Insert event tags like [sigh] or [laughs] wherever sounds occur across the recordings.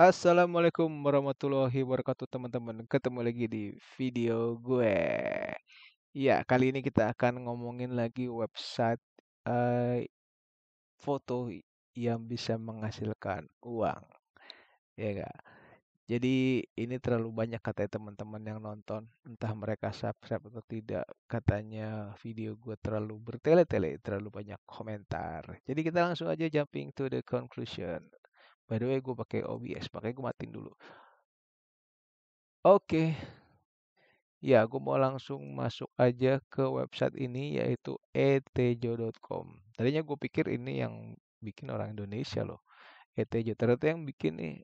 Assalamualaikum warahmatullahi wabarakatuh teman-teman Ketemu lagi di video gue Ya kali ini kita akan ngomongin lagi website uh, Foto yang bisa menghasilkan uang Ya gak? Jadi ini terlalu banyak kata teman-teman yang nonton Entah mereka subscribe atau tidak Katanya video gue terlalu bertele-tele Terlalu banyak komentar Jadi kita langsung aja jumping to the conclusion By the way gue pakai OBS, makanya gue matiin dulu. Oke. Okay. Ya, gue mau langsung masuk aja ke website ini yaitu etjo.com. Tadinya gue pikir ini yang bikin orang Indonesia loh. Etjo ternyata yang bikin nih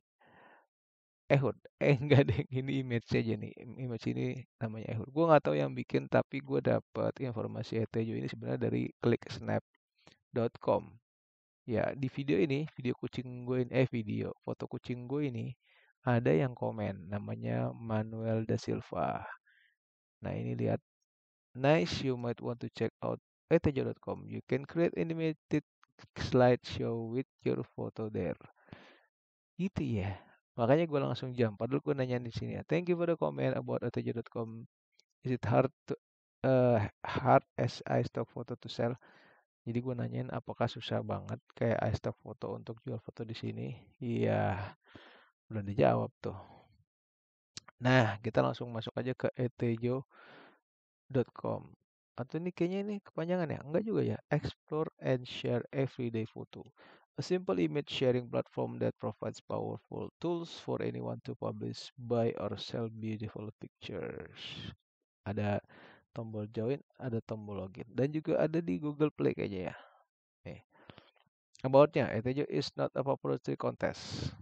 Ehud. Eh enggak eh, [laughs] deh, ini image aja nih. Image ini namanya Ehud. Eh, gue nggak tahu yang bikin tapi gue dapat informasi Etjo ini sebenarnya dari clicksnap.com ya di video ini video kucing gue ini eh video foto kucing gue ini ada yang komen namanya Manuel da Silva nah ini lihat nice you might want to check out etejo.com you can create animated slideshow with your photo there Itu ya makanya gue langsung jam padahal gue nanya di sini ya thank you for the comment about etejo.com is it hard to uh, hard as I stock photo to sell jadi gue nanyain apakah susah banget kayak iStock foto untuk jual foto di sini? Iya, belum dijawab tuh. Nah, kita langsung masuk aja ke etejo.com. Atau ini kayaknya ini kepanjangan ya? Enggak juga ya. Explore and share everyday photo. A simple image sharing platform that provides powerful tools for anyone to publish, buy, or sell beautiful pictures. Ada tombol join, ada tombol login, dan juga ada di Google Play kayaknya ya. Nih. Aboutnya, itu is not a popularity contest.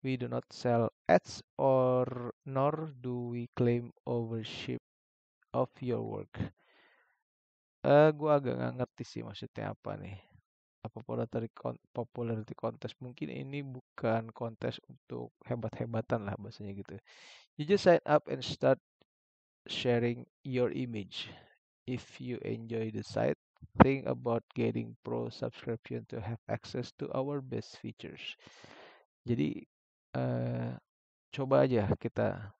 We do not sell ads or nor do we claim ownership of your work. Uh, eh, gue agak nggak ngerti sih maksudnya apa nih. Popularity, con popularity contest mungkin ini bukan kontes untuk hebat-hebatan lah bahasanya gitu. You just sign up and start sharing your image. If you enjoy the site, think about getting pro subscription to have access to our best features. Jadi uh, coba aja kita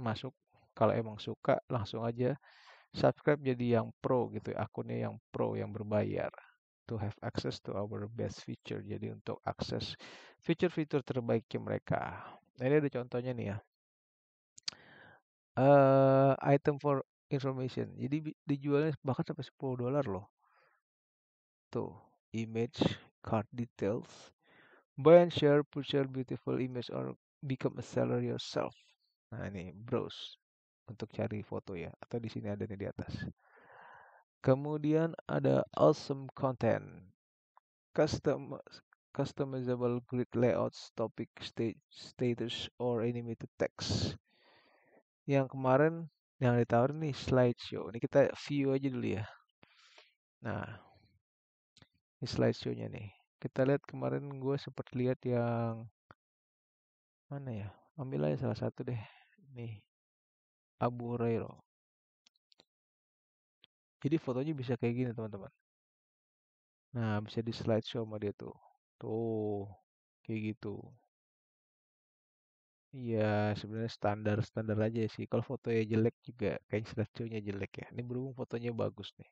masuk kalau emang suka langsung aja subscribe jadi yang pro gitu akunnya yang pro yang berbayar to have access to our best feature jadi untuk akses fitur-fitur terbaiknya mereka nah, ini ada contohnya nih ya uh, item for information. Jadi dijualnya bahkan sampai 10 dolar loh. Tuh, image, card details. Buy and share, your beautiful image or become a seller yourself. Nah, ini browse untuk cari foto ya atau di sini ada nih di atas. Kemudian ada awesome content. Custom customizable grid layouts, topic, stage, status or animated text yang kemarin yang ditawarin nih slideshow. Ini kita view aja dulu ya. Nah, ini slideshow-nya nih. Kita lihat kemarin gue sempat lihat yang mana ya? Ambil aja salah satu deh. Nih, Abu Hurairah. Jadi fotonya bisa kayak gini teman-teman. Nah, bisa di slideshow sama dia tuh. Tuh, kayak gitu. Iya, sebenarnya standar-standar aja sih. Kalau fotonya jelek juga, kayak slideshow-nya jelek ya. Ini berhubung fotonya bagus nih.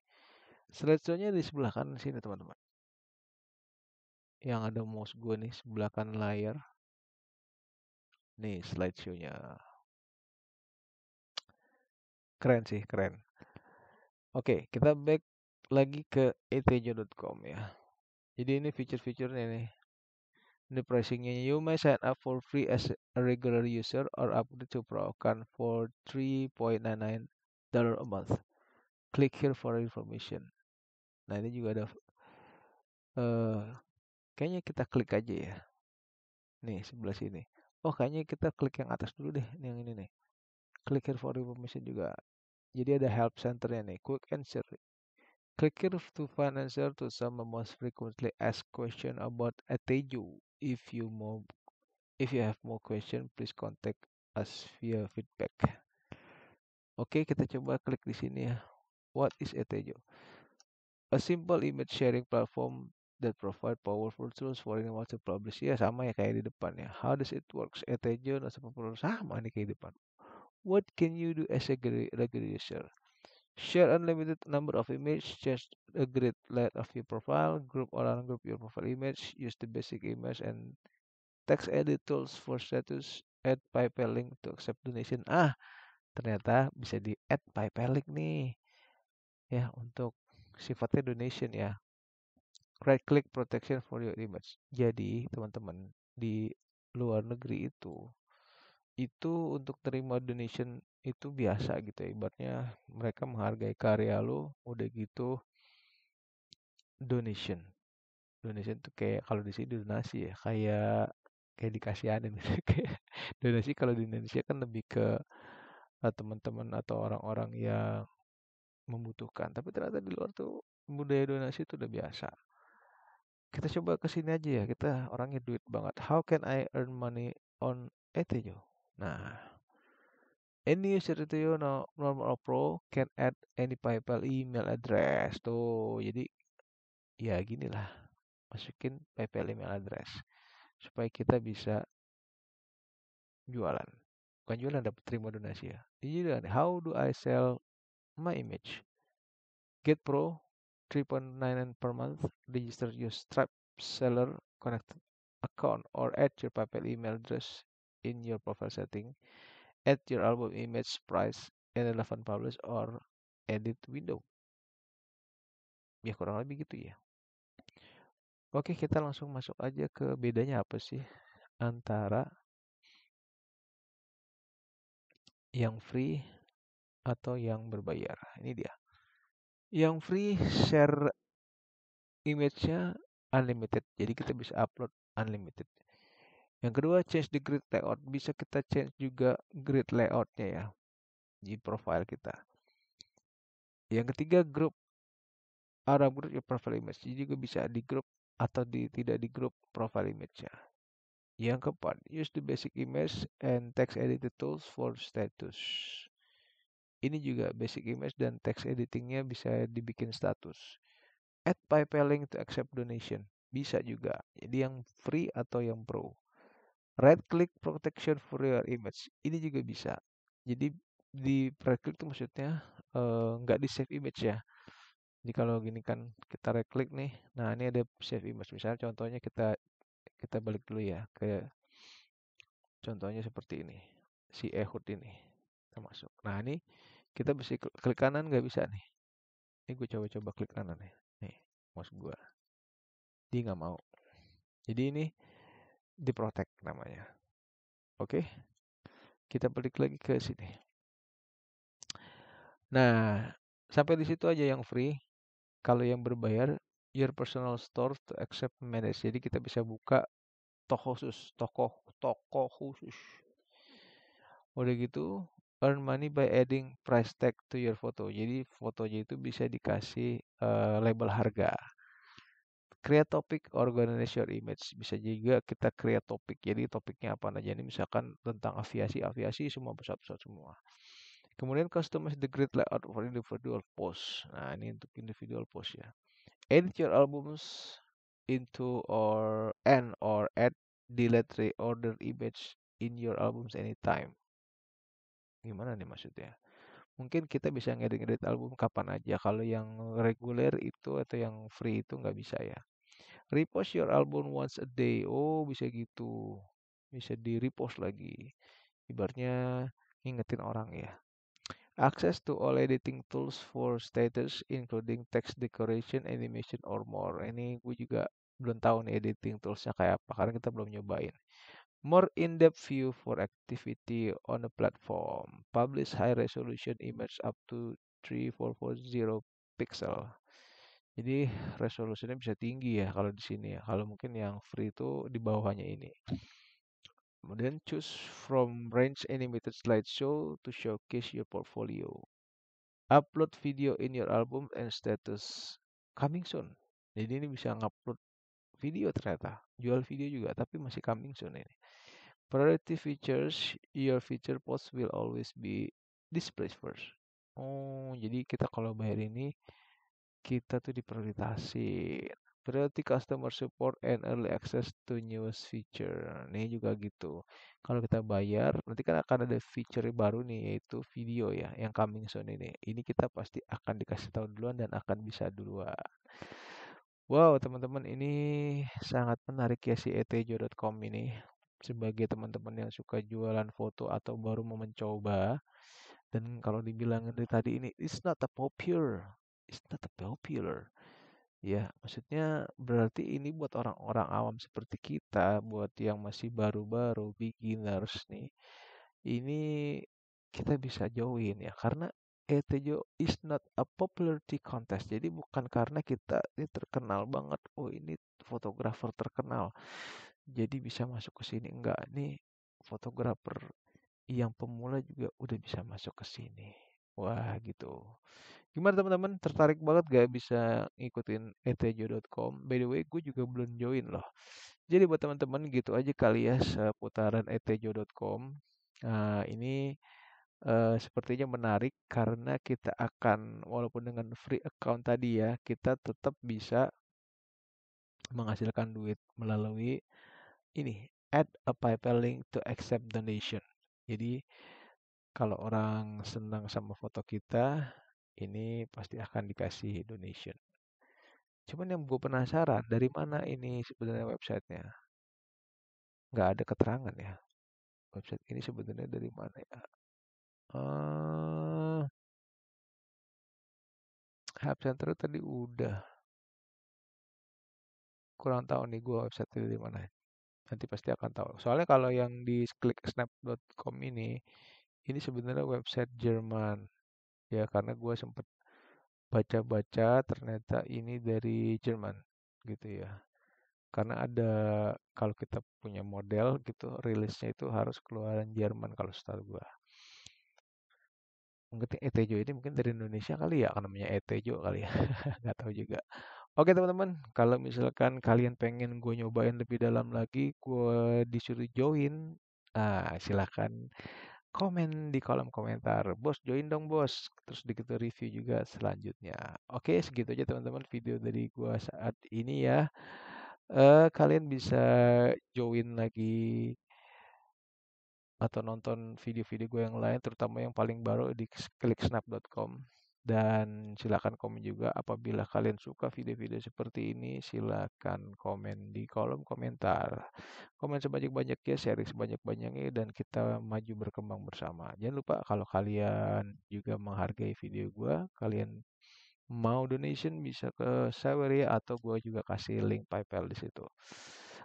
Slideshow-nya di sebelah kanan sini, teman-teman. Yang ada mouse gue nih, sebelah kanan layar. Nih, slideshow-nya. Keren sih, keren. Oke, kita back lagi ke etjo.com ya. Jadi ini fitur-fiturnya nih. The pricing you may sign up for free as a regular user or upgrade to Pro account for $3.99 a month. Click here for information. Nah ini juga ada, uh, kayaknya kita klik aja ya. Nih sebelah sini. Oh kayaknya kita klik yang atas dulu deh, yang ini nih. Click here for information juga. Jadi ada help centernya nih, quick answer. Click here to find answer to some most frequently asked question about a teju if you more if you have more question please contact us via feedback oke okay, kita coba klik di sini ya what is etejo a simple image sharing platform that provide powerful tools for anyone to publish ya sama ya kayak di depan ya how does it works etejo not popular sama nih kayak di depan what can you do as a regular user Share unlimited number of image, change the grid layout of your profile, group or ungroup your profile image, use the basic image and text edit tools for status, add PayPal link to accept donation. Ah, ternyata bisa di add PayPal link nih. Ya, untuk sifatnya donation ya. Right click protection for your image. Jadi, teman-teman, di luar negeri itu itu untuk terima donation itu biasa gitu ya ibaratnya mereka menghargai karya lo udah gitu donation donation tuh kayak kalau di sini donasi ya kayak kayak dikasihanin gitu [laughs] donasi kalau di Indonesia kan lebih ke eh, teman-teman atau orang-orang yang membutuhkan tapi ternyata di luar tuh budaya donasi itu udah biasa kita coba ke sini aja ya kita orangnya duit banget how can I earn money on Ethereum nah Any user itu your ya, no, normal or pro can add any PayPal email address. Tuh, jadi ya gini lah Masukin PayPal email address supaya kita bisa jualan. Bukan jualan dapat terima donasi ya. Jadi how do I sell my image? Get Pro 3.99 per month. Register your Stripe seller connected account or add your PayPal email address in your profile setting add your album image price and relevant publish or edit window ya kurang lebih gitu ya oke kita langsung masuk aja ke bedanya apa sih antara yang free atau yang berbayar ini dia yang free share image-nya unlimited jadi kita bisa upload unlimited yang kedua, change the grid layout. Bisa kita change juga grid layoutnya ya di profile kita. Yang ketiga, group arah group your ya, profile image. Jadi juga bisa di group atau di, tidak di group profile image ya. Yang keempat, use the basic image and text editing tools for status. Ini juga basic image dan text editingnya bisa dibikin status. Add PayPal link to accept donation. Bisa juga. Jadi yang free atau yang pro right click protection for your image ini juga bisa jadi di right click itu maksudnya eh, nggak uh, di save image ya jadi kalau gini kan kita right click nih nah ini ada save image misalnya contohnya kita kita balik dulu ya ke contohnya seperti ini si Ehud ini kita masuk nah ini kita bisa klik kanan nggak bisa nih ini gue coba-coba klik kanan nih, nih mouse gue dia nggak mau jadi ini di protect namanya. Oke. Kita balik lagi ke sini. Nah, sampai di situ aja yang free. Kalau yang berbayar, your personal store to accept manage. Jadi kita bisa buka toko khusus, toko toko khusus. Udah gitu, earn money by adding price tag to your photo. Jadi fotonya itu bisa dikasih uh, label harga create topic organize your image bisa juga kita create topik jadi topiknya apa aja ini misalkan tentang aviasi aviasi semua besar besar semua kemudian customize the grid layout for individual post nah ini untuk individual post ya edit your albums into or and or add delete reorder image in your albums anytime gimana nih maksudnya mungkin kita bisa ngedit-ngedit album kapan aja kalau yang reguler itu atau yang free itu nggak bisa ya repost your album once a day oh bisa gitu bisa di repost lagi ibaratnya ngingetin orang ya access to all editing tools for status including text decoration animation or more ini gue juga belum tahu nih editing toolsnya kayak apa karena kita belum nyobain more in-depth view for activity on a platform publish high resolution image up to 3440 pixel jadi resolusinya bisa tinggi ya kalau di sini ya. Kalau mungkin yang free itu di bawahnya ini. Kemudian choose from range animated slideshow to showcase your portfolio. Upload video in your album and status coming soon. Jadi ini bisa ngupload video ternyata. Jual video juga tapi masih coming soon ini. Priority features, your feature post will always be displayed first. Oh, jadi kita kalau bayar ini kita tuh diprioritasi, Priority customer support and early access to newest feature. Nih juga gitu. Kalau kita bayar, nanti kan akan ada feature baru nih yaitu video ya yang coming soon ini. Ini kita pasti akan dikasih tahu duluan dan akan bisa duluan. Wow, teman-teman ini sangat menarik ya si etjo.com ini sebagai teman-teman yang suka jualan foto atau baru mau mencoba dan kalau dibilang dari tadi ini it's not a popular is not popular. Ya, maksudnya berarti ini buat orang-orang awam seperti kita, buat yang masih baru-baru, beginners nih, ini kita bisa join ya, karena ETJO is not a popularity contest. Jadi bukan karena kita ini terkenal banget, oh ini fotografer terkenal, jadi bisa masuk ke sini. Enggak, nih fotografer yang pemula juga udah bisa masuk ke sini. Wah gitu. Gimana teman-teman? Tertarik banget gak bisa ngikutin etjo.com? By the way, gue juga belum join loh. Jadi buat teman-teman gitu aja kali ya seputaran etjo.com. Nah, eh, ini uh, sepertinya menarik karena kita akan walaupun dengan free account tadi ya, kita tetap bisa menghasilkan duit melalui ini add a PayPal link to accept donation. Jadi kalau orang senang sama foto kita, ini pasti akan dikasih donation. Cuman yang gue penasaran, dari mana ini sebenarnya websitenya? Nggak ada keterangan ya. Website ini sebenarnya dari mana ya? Uh, eh, Help Center tadi udah. Kurang tahu nih gue website dari mana. Nanti pasti akan tahu. Soalnya kalau yang di klik snap.com ini, ini sebenarnya website Jerman ya karena gue sempet baca-baca ternyata ini dari Jerman gitu ya karena ada kalau kita punya model gitu rilisnya itu harus keluaran Jerman kalau setahu gue mungkin Etejo ini mungkin dari Indonesia kali ya karena namanya Etejo kali ya [laughs] nggak tahu juga Oke teman-teman, kalau misalkan kalian pengen gue nyobain lebih dalam lagi, gue disuruh join, ah silahkan komen di kolom komentar. Bos, join dong bos. Terus kita review juga selanjutnya. Oke, segitu aja teman-teman video dari gua saat ini ya. Uh, kalian bisa join lagi atau nonton video-video gue yang lain, terutama yang paling baru di kliksnap.com dan silakan komen juga apabila kalian suka video-video seperti ini, silakan komen di kolom komentar. Komen sebanyak-banyaknya, share sebanyak-banyaknya dan kita maju berkembang bersama. Jangan lupa kalau kalian juga menghargai video gue kalian mau donation bisa ke Saweri atau gue juga kasih link PayPal di situ.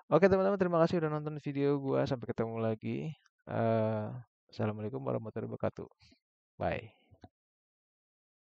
Oke teman-teman, terima kasih udah nonton video gue Sampai ketemu lagi. Uh, Assalamualaikum warahmatullahi wabarakatuh. Bye.